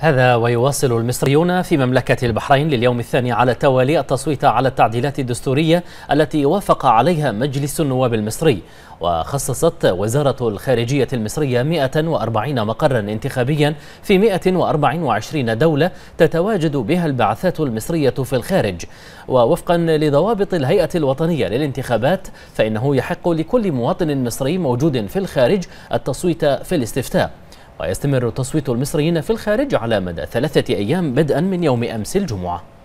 هذا ويواصل المصريون في مملكة البحرين لليوم الثاني على التوالي التصويت على التعديلات الدستورية التي وافق عليها مجلس النواب المصري وخصصت وزارة الخارجية المصرية 140 مقرا انتخابيا في 124 دولة تتواجد بها البعثات المصرية في الخارج ووفقا لضوابط الهيئة الوطنية للانتخابات فإنه يحق لكل مواطن مصري موجود في الخارج التصويت في الاستفتاء ويستمر تصويت المصريين في الخارج على مدى ثلاثة أيام بدءا من يوم أمس الجمعة